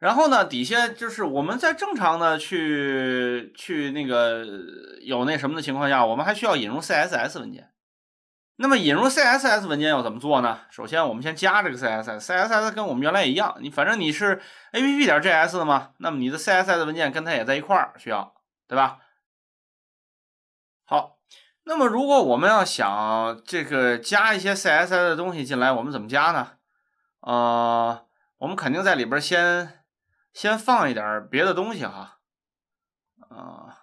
然后呢，底下就是我们在正常的去去那个有那什么的情况下，我们还需要引入 CSS 文件。那么引入 CSS 文件要怎么做呢？首先我们先加这个 CSS，CSS 跟我们原来一样，你反正你是 APP 点 JS 的嘛，那么你的 CSS 文件跟它也在一块儿需要，对吧？好，那么如果我们要想这个加一些 CSS 的东西进来，我们怎么加呢？呃，我们肯定在里边先。先放一点别的东西哈，啊。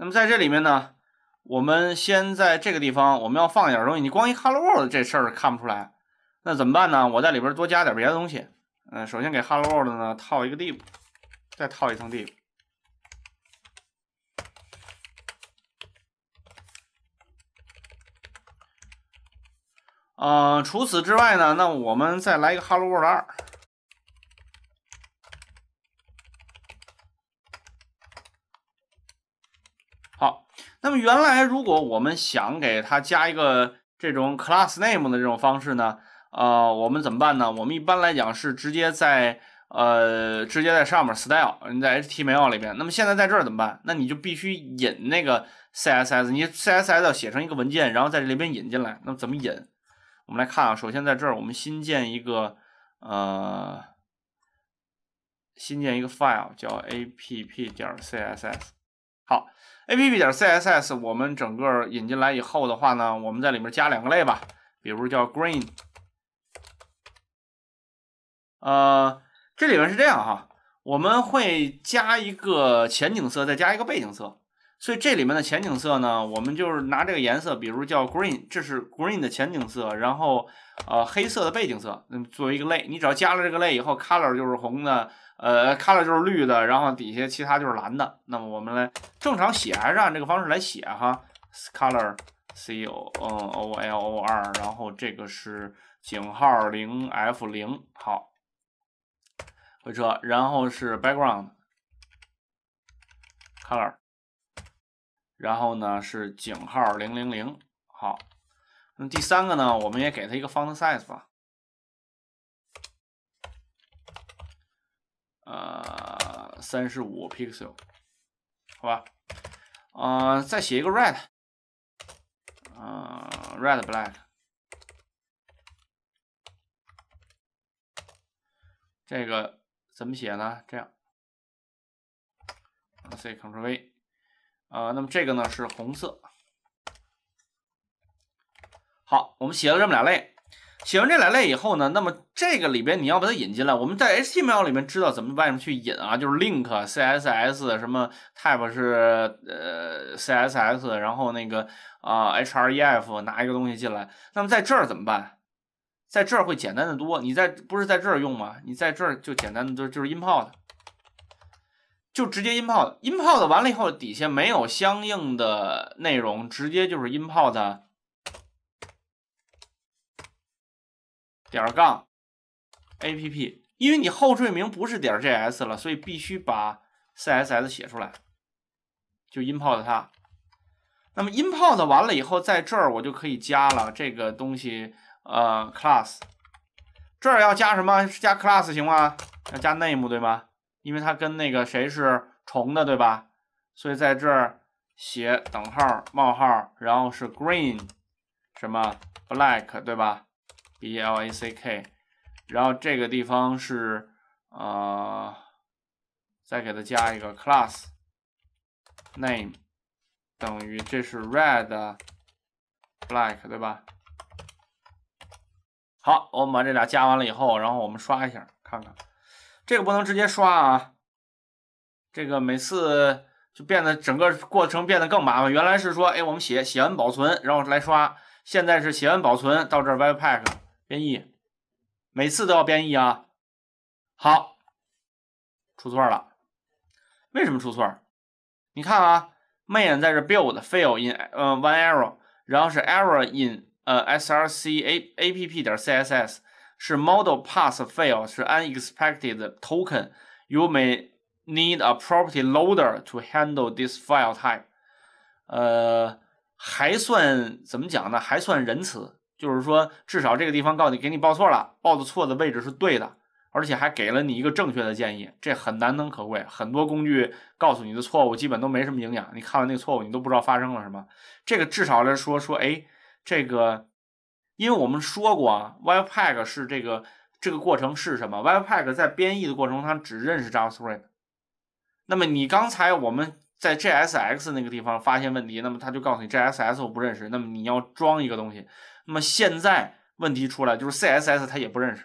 那么在这里面呢，我们先在这个地方，我们要放一点东西。你光一 Hello World 这事儿看不出来，那怎么办呢？我在里边多加点别的东西。嗯，首先给 Hello World 呢套一个 Deep，再套一层 Deep。呃，除此之外呢，那我们再来一个 Hello World 二。好，那么原来如果我们想给它加一个这种 class name 的这种方式呢，呃，我们怎么办呢？我们一般来讲是直接在呃直接在上面 style 你在 H T M L 里面。那么现在在这儿怎么办？那你就必须引那个 C S S，你 C S S 要写成一个文件，然后在这里边引进来。那么怎么引？我们来看啊，首先在这儿我们新建一个呃，新建一个 file 叫 app 点 css。好，app 点 css 我们整个引进来以后的话呢，我们在里面加两个类吧，比如叫 green。呃，这里面是这样哈，我们会加一个前景色，再加一个背景色。所以这里面的前景色呢，我们就是拿这个颜色，比如叫 green，这是 green 的前景色，然后呃黑色的背景色，嗯作为一个类，你只要加了这个类以后，color 就是红的，呃 color 就是绿的，然后底下其他就是蓝的。那么我们来正常写，还是按这个方式来写哈，color c o 嗯 o l o r，然后这个是井号零 f 零，好，回车，然后是 background color。然后呢是井号零零零，好。那第三个呢，我们也给它一个 font size 吧，呃，三十五 pixel，好吧。啊，再写一个 red，啊，red black。这个怎么写呢？这样，C c t r l V。啊，那么这个呢是红色。好，我们写了这么两类，写完这两类以后呢，那么这个里边你要把它引进来。我们在 HTML 里面知道怎么外面去引啊，就是 link CSS 什么 type 是呃 CSS，然后那个啊 href 拿一个东西进来。那么在这儿怎么办？在这儿会简单的多。你在不是在这儿用吗？你在这儿就简单的就就是 inpot。就直接音炮音 o 的完了以后底下没有相应的内容，直接就是音炮的点儿杠 app，因为你后缀名不是点儿 js 了，所以必须把 css 写出来，就音炮的它。那么音炮的完了以后，在这儿我就可以加了这个东西，呃，class。这儿要加什么？加 class 行吗？要加 name 对吗？因为它跟那个谁是重的，对吧？所以在这儿写等号冒号，然后是 green 什么 black，对吧？B L A C K。然后这个地方是呃，再给它加一个 class name 等于这是 red black，对吧？好，我们把这俩加完了以后，然后我们刷一下看看。这个不能直接刷啊，这个每次就变得整个过程变得更麻烦。原来是说，哎，我们写写完保存，然后来刷。现在是写完保存到这儿，Webpack 编译，每次都要编译啊。好，出错了，为什么出错？你看啊，main 在这 build fail in 呃 one error，然后是 error in 呃 src a a p p 点 c s s。是 model p a s s fail 是 unexpected token，you may need a property loader to handle this file type。呃，还算怎么讲呢？还算仁慈，就是说至少这个地方告你给你报错了，报的错的位置是对的，而且还给了你一个正确的建议，这很难能可贵。很多工具告诉你的错误基本都没什么营养，你看了那个错误你都不知道发生了什么。这个至少来说说，哎，这个。因为我们说过啊，Webpack 是这个这个过程是什么？Webpack 在编译的过程，中，它只认识 JavaScript。那么你刚才我们在 j s x 那个地方发现问题，那么它就告诉你 JSS 我不认识。那么你要装一个东西。那么现在问题出来就是 CSS 它也不认识，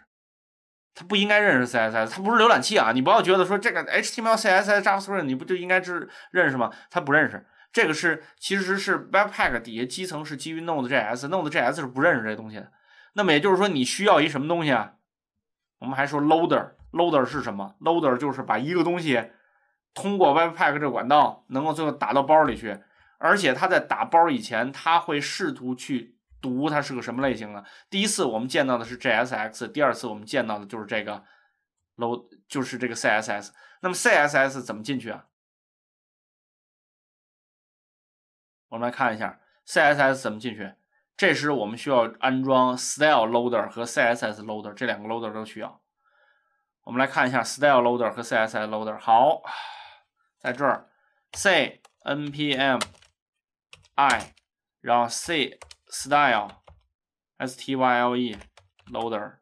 它不应该认识 CSS，它不是浏览器啊！你不要觉得说这个 HTML、CSS、JavaScript 你不就应该知认识吗？它不认识。这个是，其实是 webpack 底下基层是基于 node.js，node.js 是不认识这东西的。那么也就是说，你需要一什么东西啊？我们还说 loader，loader 是什么？loader 就是把一个东西通过 webpack 这管道，能够最后打到包里去。而且它在打包以前，它会试图去读它是个什么类型的。第一次我们见到的是 jsx，第二次我们见到的就是这个 lo，就是这个 css。那么 css 怎么进去啊？我们来看一下 CSS 怎么进去。这时我们需要安装 style loader 和 CSS loader 这两个 loader 都需要。我们来看一下 style loader 和 CSS loader。好，在这儿，c n p m i，然后 c style s t y l e loader，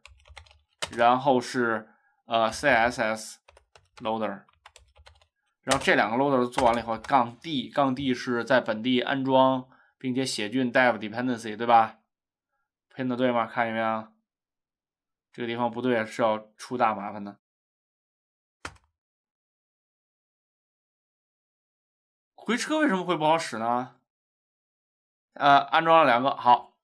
然后是呃 CSS loader。然后这两个 loader 做完了以后，杠 d 杠 d 是在本地安装，并且写进 dev dependency，对吧？拼的对吗？看见没有？这个地方不对，是要出大麻烦的。回车为什么会不好使呢？呃，安装了两个。好，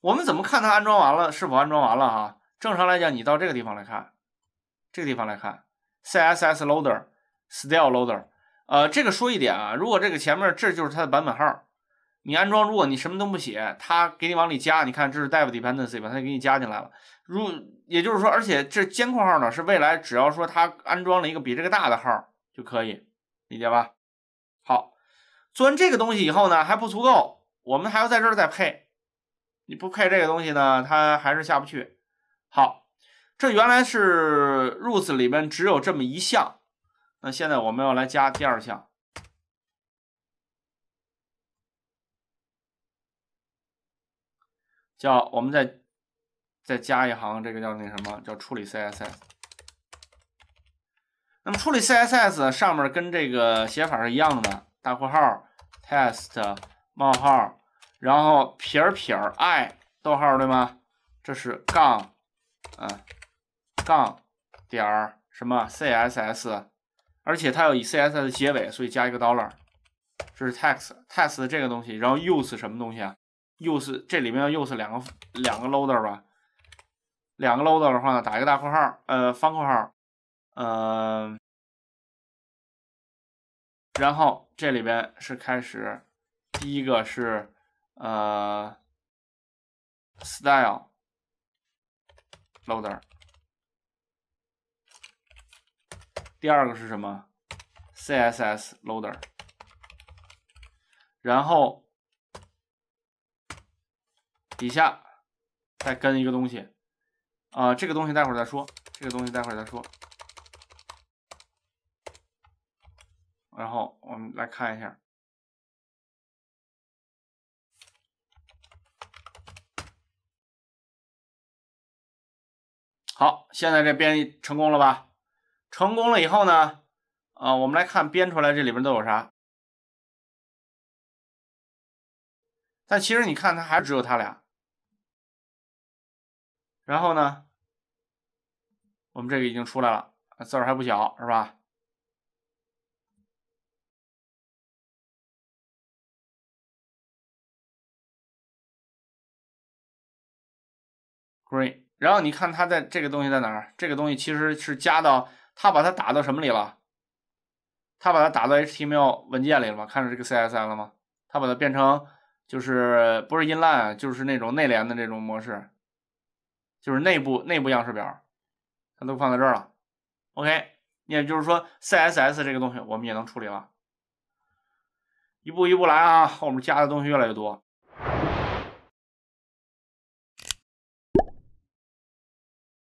我们怎么看它安装完了是否安装完了啊？正常来讲，你到这个地方来看，这个地方来看 CSS loader。Style Loader，呃，这个说一点啊，如果这个前面这就是它的版本号，你安装，如果你什么都不写，它给你往里加，你看这是 Dev Dependency 吧，它给你加进来了。如也就是说，而且这监控号呢，是未来只要说它安装了一个比这个大的号就可以，理解吧？好，做完这个东西以后呢，还不足够，我们还要在这儿再配。你不配这个东西呢，它还是下不去。好，这原来是 Roots 里面只有这么一项。那现在我们要来加第二项，叫我们再再加一行，这个叫那什么叫处理 CSS？那么处理 CSS 上面跟这个写法是一样的，大括号 test 冒号，然后撇儿撇儿 i 逗号对吗？这是杠，嗯，杠点儿什么 CSS？而且它有以 css 结尾，所以加一个 dollar，这是 text，text 这个东西，然后 use 什么东西啊？use 这里面要 use 两个两个 loader 吧？两个 loader 的话呢，打一个大括号，呃，方括号，呃，然后这里边是开始，第一个是呃 style loader。第二个是什么？CSS loader，然后底下再跟一个东西啊，这个东西待会儿再说，这个东西待会儿再说。然后我们来看一下，好，现在这编译成功了吧？成功了以后呢，啊，我们来看编出来这里边都有啥。但其实你看，它还是只有它俩。然后呢，我们这个已经出来了，字儿还不小，是吧 g r e 然后你看它在这个东西在哪儿？这个东西其实是加到。他把它打到什么里了？他把它打到 HTML 文件里了吗？看到这个 CSS 了吗？他把它变成就是不是 Inline 就是那种内联的这种模式，就是内部内部样式表，他都放在这儿了。OK，也就是说 CSS 这个东西我们也能处理了。一步一步来啊，后面加的东西越来越多。